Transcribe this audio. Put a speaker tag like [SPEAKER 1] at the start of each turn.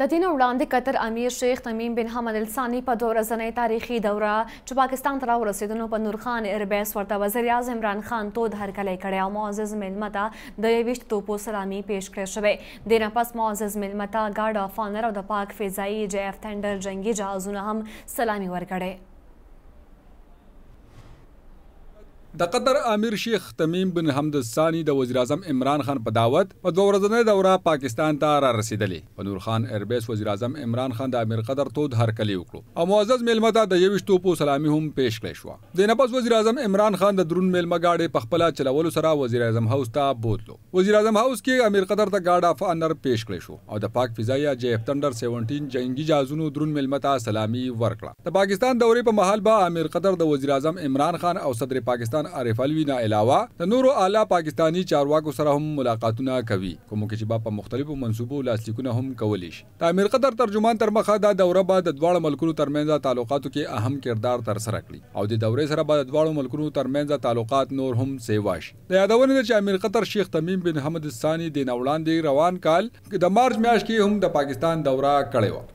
[SPEAKER 1] د دین وړاندې قطر امیر شیخ تمیم بن حمد الثانی په دوه ورځنۍ تاریخي دوره چې پاکستان ته راورسېدنو په نور خان ایربیس ورته وزیر اعظم عمران خان تود هرکلی کړی او معزز میلمه ته د یویشت توپو سلامي پیش کړی شوی دې نه پس معزز میلمه ته ګارډ آف آنر او د پاک فضایي جی اف تندر جنګي جهازونه هم سلامي ورکړی
[SPEAKER 2] د قطر امیر شیخ تمیم بن حمد الثانی د وزیر اعظم عمران خان په دعوت په دوه ورځنۍ دوره پاکستان ته را رسیدلې په نور خان ایربیس وزیر اعظم عمران خان د امیر قطر تود هرکلی وکړو او معزز میلمه ته د یوش توپو سلامي هم پیښ کړې شو د نپس وزیر اعظم عمران خان د درون میلمه گاډي په خپل چلولو سره وزیر اعظم هاوس ته بوتلو وزیر اعظم هاوس کې امیر قطر ته گارد اف انر پیښ کړې شو او د پاک فضایا جیف تندر 17 جنگي جازونو درون میلمه ته سلامي ورکړه د پاکستان دورې په محل به امیر قطر د وزیر اعظم عمران خان او صدر پاکستان افغان عارف الوی نه علاوه د نورو اعلی پاکستانی چارواکو سره هم ملاقاتونه کوي کوم کې چې با په مختلفو منصوبو لاسلیکونه هم کولی شي د امیر قطر ترجمان تر مخه دا دوره به د دواړو ملکونو ترمنځ تعلقاتو کې اهم کردار تر سره کړي او د دورې سره به د دواړو ملکونو ترمنځ تعلقات نور هم سیوا شي د یادونه ده چې امیر قطر شیخ تمیم بن حمد الثانی د نوړاندې روان کال د مارچ میاشت کې هم د پاکستان دوره کړې و